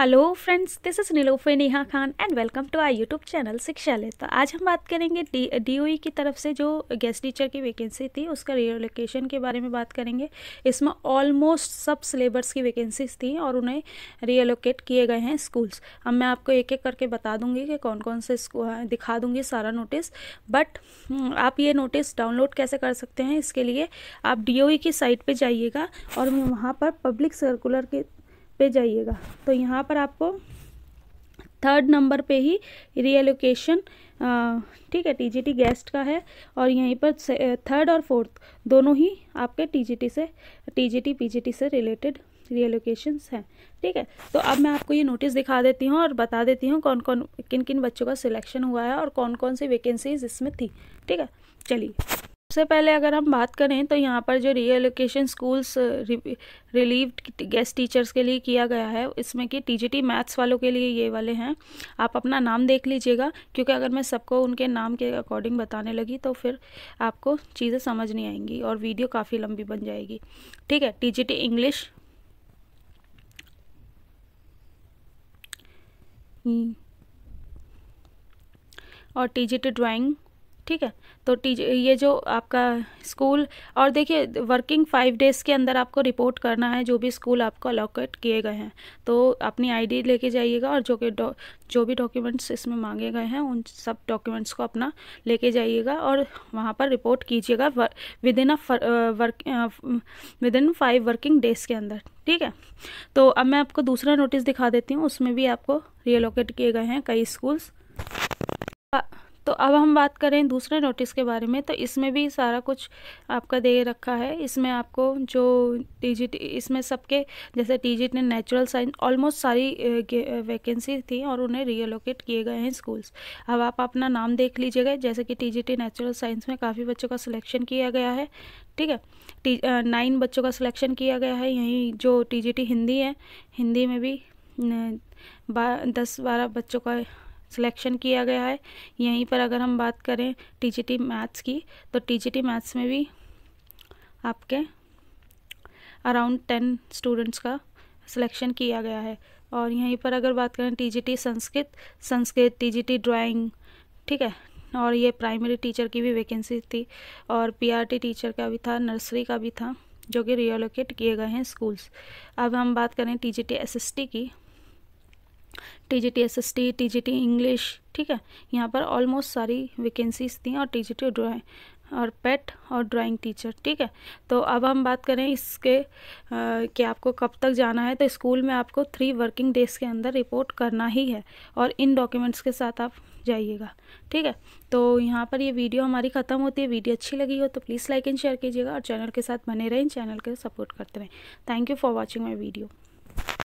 hello friends this is Nilofer Neha Khan and welcome to I YouTube channel Shiksha ले तो आज हम बात करेंगे डी डी e की तरफ से जो गेस्ट टीचर की वैकेंसी थी उसका रिलोकेशन के बारे में बात करेंगे इसमें ऑलमोस्ट सब सिलेबस की वैकेंसीज थी और उन्हें रीएलोकेट किए गए हैं स्कूल्स अब मैं आपको एक एक करके बता दूंगी कि कौन कौन से हाँ, दिखा दूंगी सारा नोटिस बट हम्म, आप ये नोटिस डाउनलोड कैसे कर सकते हैं इसके लिए आप डी e की साइट पर जाइएगा और वहाँ पर पब्लिक सर्कुलर के पे जाइएगा तो यहाँ पर आपको थर्ड नंबर पे ही रीएलोकेशन ठीक है टीजीटी गेस्ट का है और यहीं पर थर्ड और फोर्थ दोनों ही आपके टीजीटी से टीजीटी पीजीटी से रिलेटेड रीएलोकेशंस हैं ठीक है तो अब मैं आपको ये नोटिस दिखा देती हूँ और बता देती हूँ कौन कौन किन किन बच्चों का सिलेक्शन हुआ है और कौन कौन सी वैकेंसीज इसमें थी ठीक है चलिए सबसे पहले अगर हम बात करें तो यहाँ पर जो reallocation schools relieve guest teachers के लिए किया गया है इसमें कि टीजीटी मैथ्स वालों के लिए ये वाले हैं आप अपना नाम देख लीजिएगा क्योंकि अगर मैं सबको उनके नाम के अकॉर्डिंग बताने लगी तो फिर आपको चीज़ें समझ नहीं आएंगी और वीडियो काफ़ी लंबी बन जाएगी ठीक है टी जी इंग्लिश और टी जी ड्राइंग ठीक है तो टीच ये जो आपका स्कूल और देखिए वर्किंग फाइव डेज़ के अंदर आपको रिपोर्ट करना है जो भी स्कूल आपको अलोकेट किए गए हैं तो अपनी आईडी लेके जाइएगा और जो कि जो भी डॉक्यूमेंट्स इसमें मांगे गए हैं उन सब डॉक्यूमेंट्स को अपना लेके जाइएगा और वहाँ पर रिपोर्ट कीजिएगा within a work within five working days के अंदर ठीक है तो अब मैं आपको दूसरा नोटिस दिखा देती हूँ उसमें भी आपको रीअलोकेट किए गए हैं कई स्कूल्स तो अब हम बात करें दूसरे नोटिस के बारे में तो इसमें भी सारा कुछ आपका दे रखा है इसमें आपको जो टी इसमें सबके जैसे टी जी ने नेचुरल साइंस ऑलमोस्ट सारी वैकेंसी थी और उन्हें रीअलोकेट किए गए हैं स्कूल्स अब आप अपना नाम देख लीजिएगा जैसे कि टी नेचुरल साइंस में काफ़ी बच्चों का सिलेक्शन किया गया है ठीक है टी नाइन बच्चों का सिलेक्शन किया गया है यहीं जो टी हिंदी है हिंदी में भी बा दस बारह बच्चों का सिलेक्शन किया गया है यहीं पर अगर हम बात करें टीजीटी मैथ्स की तो टीजीटी मैथ्स में भी आपके अराउंड टेन स्टूडेंट्स का सिलेक्शन किया गया है और यहीं पर अगर बात करें TGT Sanskrit Sanskrit TGT drawing ठीक है और ये प्राइमरी टीचर की भी वैकेंसी थी और पीआरटी टीचर का भी था नर्सरी का भी था जो कि रियोलोकेट किए गए हैं स्कूल्स अब हम बात करें टी जी की T G T S S T T G T English ठीक है यहाँ पर ऑलमोस्ट सारी वैकेंसीज थी और टी जी टी ड्रॉइंग और पेट और ड्राइंग टीचर ठीक है तो अब हम बात करें इसके कि आपको कब तक जाना है तो स्कूल में आपको थ्री वर्किंग डेज के अंदर रिपोर्ट करना ही है और इन डॉक्यूमेंट्स के साथ आप जाइएगा ठीक है तो यहाँ पर ये वीडियो हमारी ख़त्म होती है वीडियो अच्छी लगी हो तो प्लीज़ लाइक एंड शेयर कीजिएगा और चैनल के साथ बने रहें चैनल के सपोर्ट करते रहें thank you for watching my video